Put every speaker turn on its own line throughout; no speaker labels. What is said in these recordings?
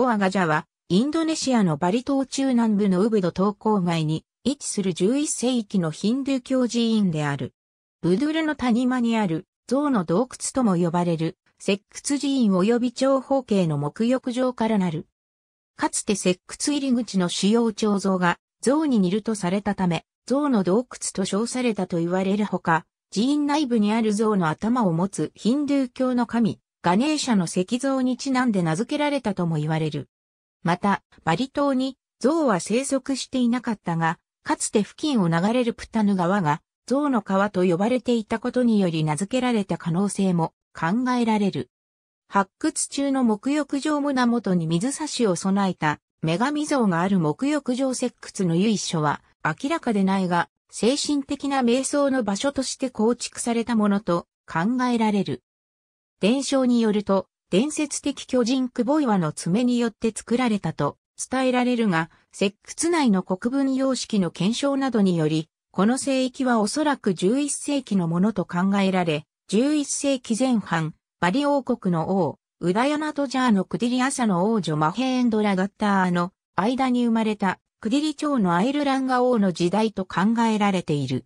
ゴアガジャは、インドネシアのバリ島中南部のウブド東郊外に位置する11世紀のヒンドゥー教寺院である。ブドゥルの谷間にある象の洞窟とも呼ばれる石窟寺院及び長方形の木浴場からなる。かつて石窟入り口の主要彫像が象に似るとされたため、象の洞窟と称されたと言われるほか、寺院内部にある象の頭を持つヒンドゥー教の神、ガネーシャの石像にちなんで名付けられたとも言われる。また、バリ島に象は生息していなかったが、かつて付近を流れるプタヌ川が象の川と呼ばれていたことにより名付けられた可能性も考えられる。発掘中の木浴場胸元に水差しを備えた女神像がある木浴場石窟の由緒は明らかでないが、精神的な瞑想の場所として構築されたものと考えられる。伝承によると、伝説的巨人久保岩の爪によって作られたと伝えられるが、石窟内の国分様式の検証などにより、この聖域はおそらく11世紀のものと考えられ、11世紀前半、バリ王国の王、ウダヤナトジャーのクディリアサの王女マヘーンドラガッターの間に生まれたクディリ朝のアイルランガ王の時代と考えられている。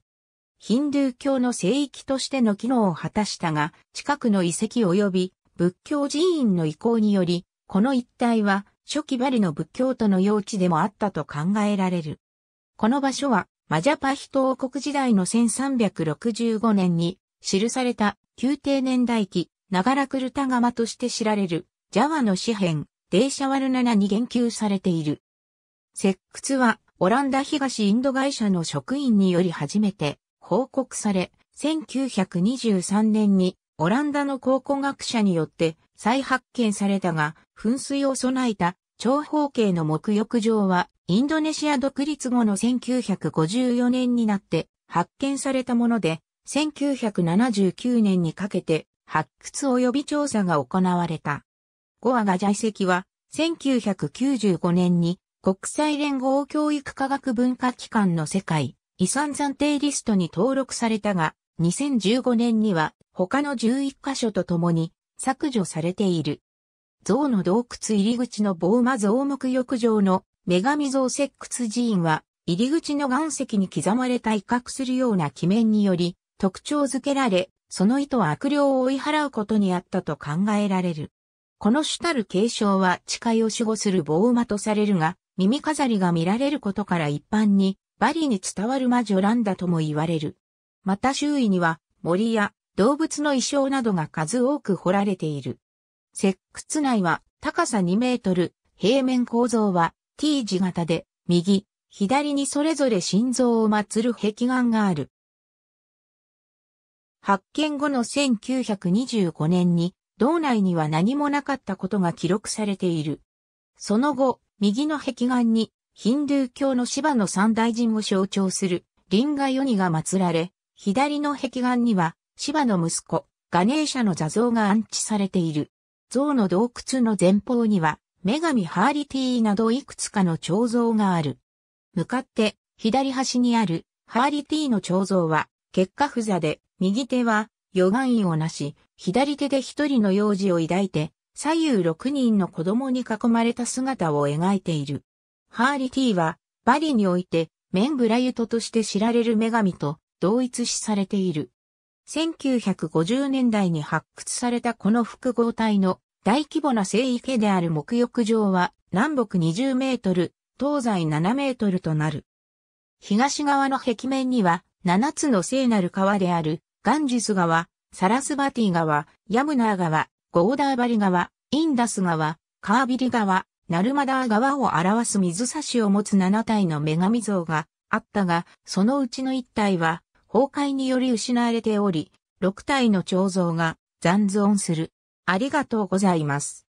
ヒンドゥー教の聖域としての機能を果たしたが、近くの遺跡及び仏教寺院の意向により、この一帯は初期バリの仏教徒の用地でもあったと考えられる。この場所はマジャパヒ東王国時代の1365年に記された宮廷年代記、長らくルタ釜として知られるジャワの詩編、デーシャワルナナに言及されている。石窟はオランダ東インド会社の職員により初めて報告され、1923年にオランダの考古学者によって再発見されたが、噴水を備えた長方形の木浴場は、インドネシア独立後の1954年になって発見されたもので、1979年にかけて発掘及び調査が行われた。ゴアガジャ遺跡は、1995年に国際連合教育科学文化機関の世界遺産暫定リストに登録されたが、2015年には他の11カ所とともに削除されている。像の洞窟入り口のボーマ造木浴場の女神像石窟寺院は入り口の岩石に刻まれた威嚇するような記面により特徴づけられ、その意図は悪霊を追い払うことにあったと考えられる。この主たる継承は誓いを守護するボウマとされるが、耳飾りが見られることから一般にバリに伝わる魔女ランダとも言われる。また周囲には森や動物の衣装などが数多く掘られている。石窟内は高さ2メートル、平面構造は T 字型で、右、左にそれぞれ心臓を祀る壁岩がある。発見後の1925年に、道内には何もなかったことが記録されている。その後、右の壁岩にヒンドゥー教のシバの三大神を象徴するリンガヨニが祀られ、左の壁岸にはシバの息子、ガネーシャの座像が安置されている。像の洞窟の前方には、女神ハーリティーなどいくつかの彫像がある。向かって、左端にあるハーリティーの彫像は、結果不座で、右手は、予願意をなし、左手で一人の幼児を抱いて、左右六人の子供に囲まれた姿を描いている。ハーリティは、バリにおいて、メンブラユトとして知られる女神と同一視されている。1950年代に発掘されたこの複合体の大規模な聖池である木浴場は南北20メートル、東西7メートルとなる。東側の壁面には7つの聖なる川であるガンジス川、サラスバティ川、ヤムナー川、ゴーダーバリ川、インダス川、カービリ川、ルマダー川を表す水差しを持つ7体の女神像があったが、そのうちの1体は崩壊により失われており、6体の彫像が残存する。ありがとうございます。